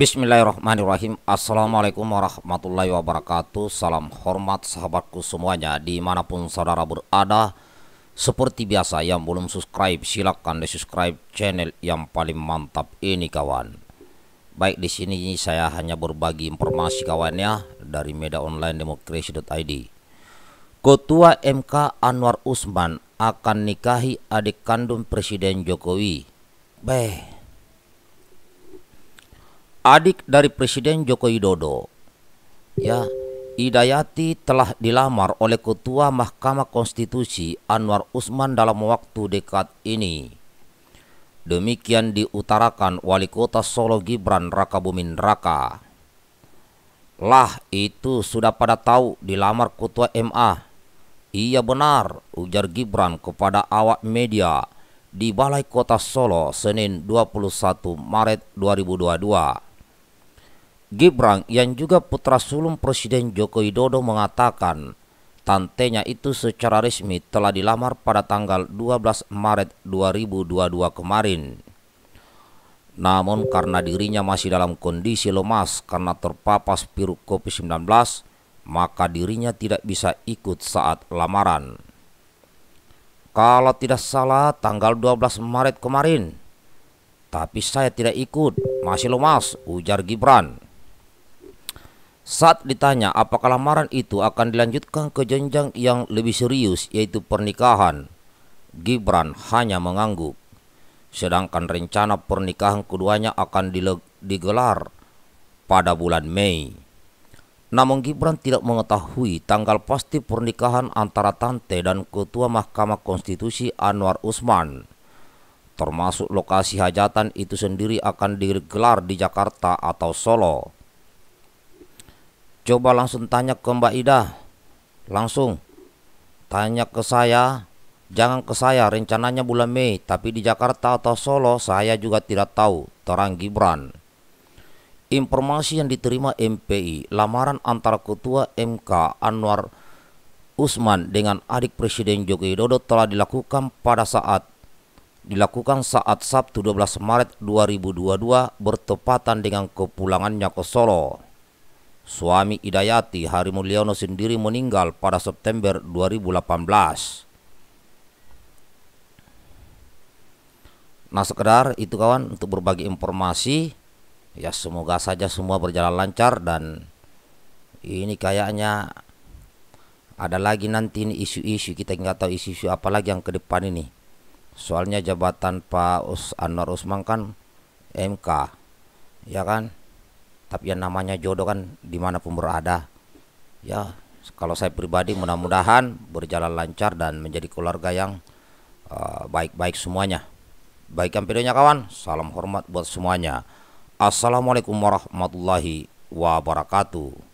Bismillahirrahmanirrahim Assalamualaikum warahmatullahi wabarakatuh Salam hormat sahabatku semuanya Dimanapun saudara berada Seperti biasa yang belum subscribe Silahkan di subscribe channel yang paling mantap ini kawan Baik di sini saya hanya berbagi informasi kawannya Dari media online demokrasi.id. Ketua MK Anwar Usman akan nikahi adik kandung Presiden Jokowi Beh adik dari Presiden Joko Widodo. Ya, Idayati telah dilamar oleh Ketua Mahkamah Konstitusi Anwar Usman dalam waktu dekat ini. Demikian diutarakan Wali Kota Solo Gibran Raka Bumin Raka. Lah itu sudah pada tahu dilamar Ketua MA. Iya benar, ujar Gibran kepada awak media di Balai Kota Solo Senin 21 Maret 2022. Gibran yang juga putra sulung Presiden Joko Widodo mengatakan tantenya itu secara resmi telah dilamar pada tanggal 12 Maret 2022 kemarin. Namun karena dirinya masih dalam kondisi lemas karena terpapar virus COVID-19, maka dirinya tidak bisa ikut saat lamaran. Kalau tidak salah tanggal 12 Maret kemarin, tapi saya tidak ikut, masih lemas, ujar Gibran. Saat ditanya apakah lamaran itu akan dilanjutkan ke jenjang yang lebih serius yaitu pernikahan, Gibran hanya mengangguk. Sedangkan rencana pernikahan keduanya akan digelar pada bulan Mei. Namun Gibran tidak mengetahui tanggal pasti pernikahan antara Tante dan Ketua Mahkamah Konstitusi Anwar Usman. Termasuk lokasi hajatan itu sendiri akan digelar di Jakarta atau Solo. Coba langsung tanya ke Mbak Ida. Langsung tanya ke saya. Jangan ke saya, rencananya bulan Mei, tapi di Jakarta atau Solo saya juga tidak tahu, terang Gibran. Informasi yang diterima MPI, lamaran antara Ketua MK Anwar Usman dengan adik Presiden Joko Widodo telah dilakukan pada saat dilakukan saat Sabtu 12 Maret 2022 bertepatan dengan kepulangannya ke Solo. Suami Idayati Hari Mulyono sendiri meninggal pada September 2018. Nah sekedar itu kawan untuk berbagi informasi ya semoga saja semua berjalan lancar dan ini kayaknya ada lagi nanti ini isu-isu kita nggak tahu isu-isu apa lagi yang ke depan ini soalnya jabatan Pak Us Anwar Usman kan MK ya kan tapi yang namanya jodoh kan dimanapun berada ya kalau saya pribadi mudah-mudahan berjalan lancar dan menjadi keluarga yang eh, baik-baik uh, baik -baik semuanya videonya kawan salam hormat buat semuanya assalamualaikum warahmatullahi wabarakatuh